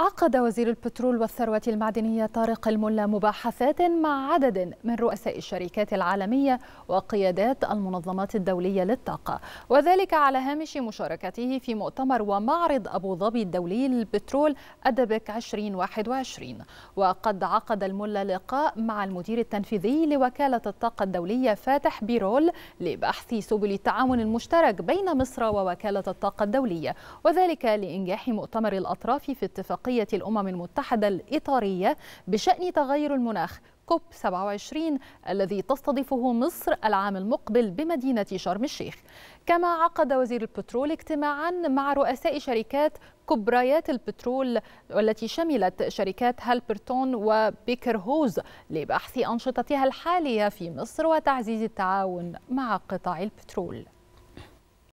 عقد وزير البترول والثروة المعدنية طارق الملا مباحثات مع عدد من رؤساء الشركات العالمية وقيادات المنظمات الدولية للطاقة وذلك على هامش مشاركته في مؤتمر ومعرض أبو ظبي الدولي للبترول أدبك 2021 وقد عقد الملا لقاء مع المدير التنفيذي لوكالة الطاقة الدولية فاتح بيرول لبحث سبل التعاون المشترك بين مصر ووكالة الطاقة الدولية وذلك لإنجاح مؤتمر الأطراف في اتفاقية اتفاقية الأمم المتحدة الإطارية بشأن تغير المناخ كوب 27 الذي تستضيفه مصر العام المقبل بمدينة شرم الشيخ كما عقد وزير البترول اجتماعا مع رؤساء شركات كبريات البترول والتي شملت شركات هالبرتون وبيكر هوز لبحث أنشطتها الحالية في مصر وتعزيز التعاون مع قطاع البترول